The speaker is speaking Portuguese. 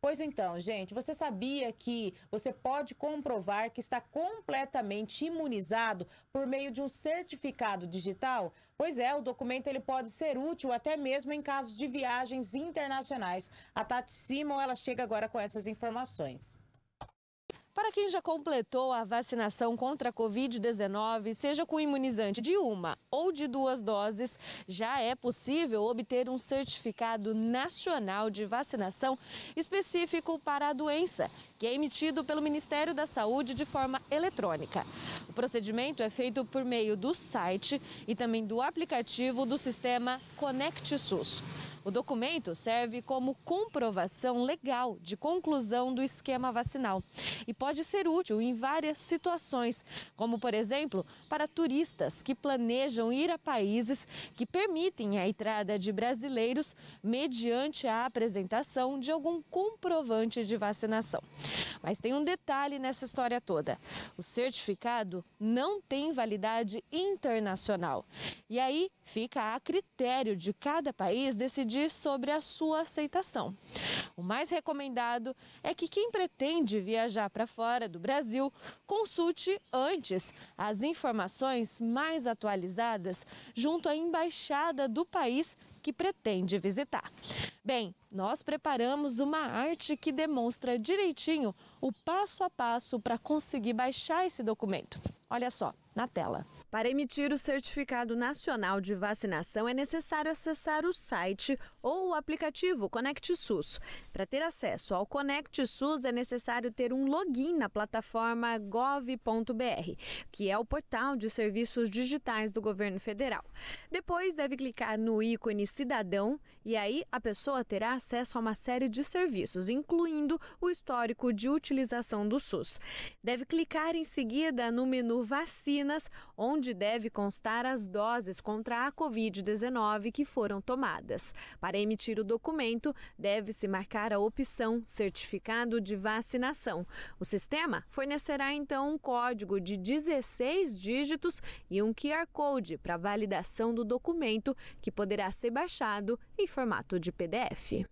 Pois então, gente, você sabia que você pode comprovar que está completamente imunizado por meio de um certificado digital? Pois é, o documento ele pode ser útil até mesmo em casos de viagens internacionais. A Tati Simon, ela chega agora com essas informações. Para quem já completou a vacinação contra a Covid-19, seja com imunizante de uma ou de duas doses, já é possível obter um certificado nacional de vacinação específico para a doença, que é emitido pelo Ministério da Saúde de forma eletrônica. O procedimento é feito por meio do site e também do aplicativo do sistema Conect SUS. O documento serve como comprovação legal de conclusão do esquema vacinal e pode ser útil em várias situações, como, por exemplo, para turistas que planejam ir a países que permitem a entrada de brasileiros mediante a apresentação de algum comprovante de vacinação. Mas tem um detalhe nessa história toda: o certificado não tem validade internacional. E aí fica a critério de cada país decidir decidir sobre a sua aceitação. O mais recomendado é que quem pretende viajar para fora do Brasil consulte antes as informações mais atualizadas junto à embaixada do país que pretende visitar. Bem, nós preparamos uma arte que demonstra direitinho o passo a passo para conseguir baixar esse documento. Olha só na tela. Para emitir o Certificado Nacional de Vacinação é necessário acessar o site ou o aplicativo Conect SUS. Para ter acesso ao Conect SUS é necessário ter um login na plataforma gov.br, que é o portal de serviços digitais do governo federal. Depois deve clicar no ícone Cidadão e aí a pessoa terá acesso a uma série de serviços, incluindo o histórico de utilização do SUS. Deve clicar em seguida no menu Vacina vacinas, onde deve constar as doses contra a Covid-19 que foram tomadas. Para emitir o documento, deve-se marcar a opção Certificado de Vacinação. O sistema fornecerá então um código de 16 dígitos e um QR Code para validação do documento, que poderá ser baixado em formato de PDF.